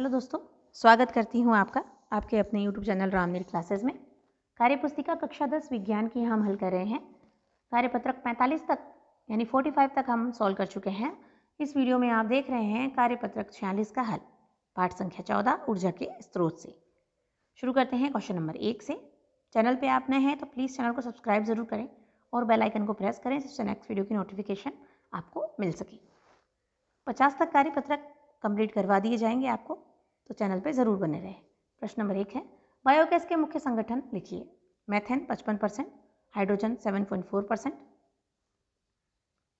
hello दोस्तों स्वागत करती हूँ आपका आपके अपने यूट्यूब चैनल रामनील क्लासेस में कार्यपुस्तिका कक्षा दस विज्ञान की हम हल कर रहे हैं कार्यपत्रक पैंतालीस तक यानी फोर्टी फाइव तक हम सॉल्व कर चुके हैं इस वीडियो में आप देख रहे हैं कार्यपत्रक छियालीस का हल पाठ संख्या चौदह ऊर्जा के स्रोत से शुरू करते हैं क्वेश्चन नंबर एक से चैनल पर आप नए हैं तो प्लीज़ चैनल को सब्सक्राइब ज़रूर करें और बेलाइकन को प्रेस करें जिससे नेक्स्ट वीडियो की नोटिफिकेशन आपको मिल सके पचास तक कार्यपत्रक कंप्लीट करवा दिए जाएंगे आपको तो चैनल पर ज़रूर बने रहें प्रश्न नंबर एक है बायोगैस के मुख्य संगठन लिखिए मैथेन पचपन percent hydrogen seven point four percent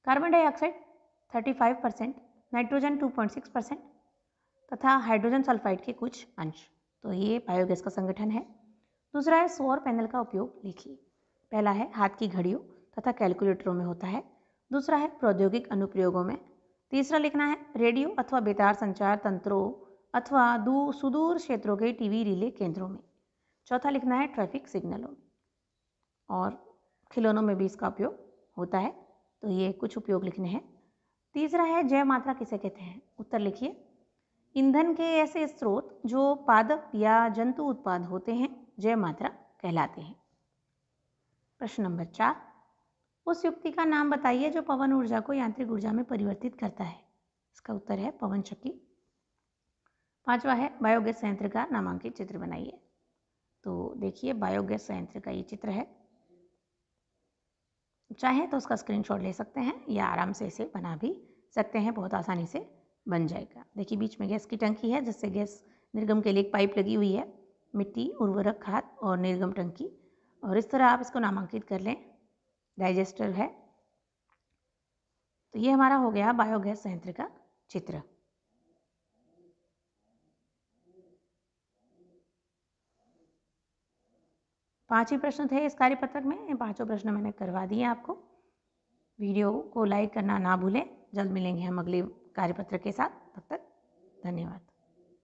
carbon dioxide thirty five percent nitrogen two point six percent तथा हाइड्रोजन सल्फाइड के कुछ अंश तो ये बायोगैस का संगठन है दूसरा है सौर पैनल का उपयोग लिखिए पहला है हाथ की घड़ियों तथा कैलकुलेटरों में होता है दूसरा है प्रौद्योगिक अनुप्रयोगों में तीसरा लिखना है रेडियो अथवा बेतार संचार तंत्रों अथवा दूर सुदूर क्षेत्रों के टीवी रिले केंद्रों में चौथा लिखना है ट्रैफिक सिग्नलों में और खिलौनों में भी इसका उपयोग होता है तो ये कुछ उपयोग लिखने हैं तीसरा है जय मात्रा किसे कहते हैं उत्तर लिखिए ईंधन के ऐसे स्रोत जो पादप या जंतु उत्पाद होते हैं जय मात्रा कहलाते हैं प्रश्न नंबर चार उस युक्ति का नाम बताइए जो पवन ऊर्जा को यांत्रिक ऊर्जा में परिवर्तित करता है इसका उत्तर है पवन चक्की पांचवा है बायोगैस संयंत्र का नामांकित चित्र बनाइए तो देखिए बायोगैस संयंत्र का ये चित्र है चाहे तो उसका स्क्रीनशॉट ले सकते हैं या आराम से इसे बना भी सकते हैं बहुत आसानी से बन जाएगा देखिए बीच में गैस की टंकी है जिससे गैस निर्गम के लिए एक पाइप लगी हुई है मिट्टी उर्वरक खाद और निर्गम टंकी और इस तरह आप इसको नामांकित कर लें डाइजेस्टर है तो ये हमारा हो गया बायोगैस संयंत्र का चित्र पांच ही प्रश्न थे इस कार्यपत्रक में पांचों प्रश्न मैंने करवा दिए आपको वीडियो को लाइक करना ना भूलें जल्द मिलेंगे हम अगले कार्यपत्र के साथ तब तक धन्यवाद